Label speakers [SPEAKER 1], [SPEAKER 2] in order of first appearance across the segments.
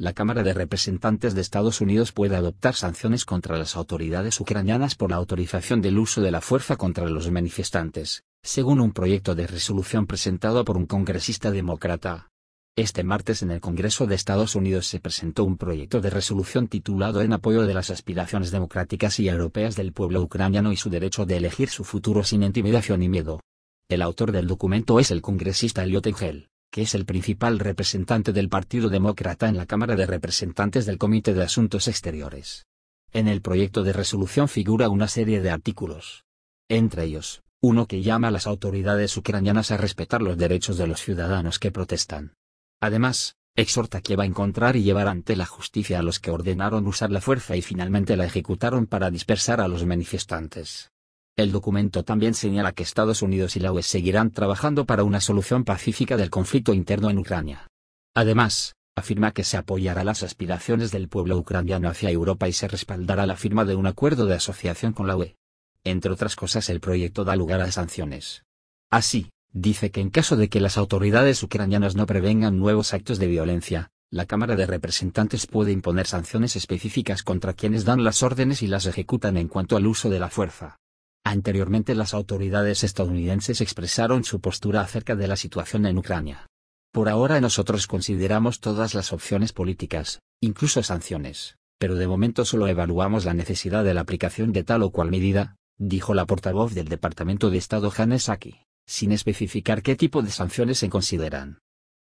[SPEAKER 1] la Cámara de Representantes de Estados Unidos puede adoptar sanciones contra las autoridades ucranianas por la autorización del uso de la fuerza contra los manifestantes, según un proyecto de resolución presentado por un congresista demócrata. Este martes en el Congreso de Estados Unidos se presentó un proyecto de resolución titulado En apoyo de las aspiraciones democráticas y europeas del pueblo ucraniano y su derecho de elegir su futuro sin intimidación y miedo. El autor del documento es el congresista Eliot Engel que es el principal representante del Partido Demócrata en la Cámara de Representantes del Comité de Asuntos Exteriores. En el proyecto de resolución figura una serie de artículos. Entre ellos, uno que llama a las autoridades ucranianas a respetar los derechos de los ciudadanos que protestan. Además, exhorta que va a encontrar y llevar ante la justicia a los que ordenaron usar la fuerza y finalmente la ejecutaron para dispersar a los manifestantes. El documento también señala que Estados Unidos y la UE seguirán trabajando para una solución pacífica del conflicto interno en Ucrania. Además, afirma que se apoyará las aspiraciones del pueblo ucraniano hacia Europa y se respaldará la firma de un acuerdo de asociación con la UE. Entre otras cosas, el proyecto da lugar a sanciones. Así, dice que en caso de que las autoridades ucranianas no prevengan nuevos actos de violencia, la Cámara de Representantes puede imponer sanciones específicas contra quienes dan las órdenes y las ejecutan en cuanto al uso de la fuerza. Anteriormente las autoridades estadounidenses expresaron su postura acerca de la situación en Ucrania. Por ahora nosotros consideramos todas las opciones políticas, incluso sanciones, pero de momento solo evaluamos la necesidad de la aplicación de tal o cual medida, dijo la portavoz del Departamento de Estado Hanesaki, sin especificar qué tipo de sanciones se consideran.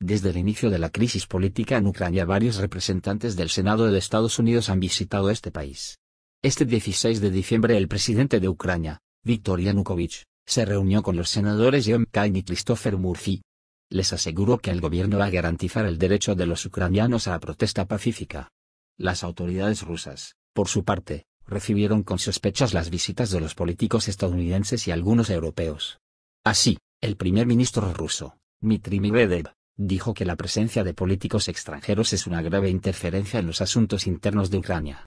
[SPEAKER 1] Desde el inicio de la crisis política en Ucrania varios representantes del Senado de Estados Unidos han visitado este país. Este 16 de diciembre el presidente de Ucrania, Viktor Yanukovych, se reunió con los senadores John y Christopher Murphy. Les aseguró que el gobierno va a garantizar el derecho de los ucranianos a la protesta pacífica. Las autoridades rusas, por su parte, recibieron con sospechas las visitas de los políticos estadounidenses y algunos europeos. Así, el primer ministro ruso, Dmitry Medvedev, dijo que la presencia de políticos extranjeros es una grave interferencia en los asuntos internos de Ucrania.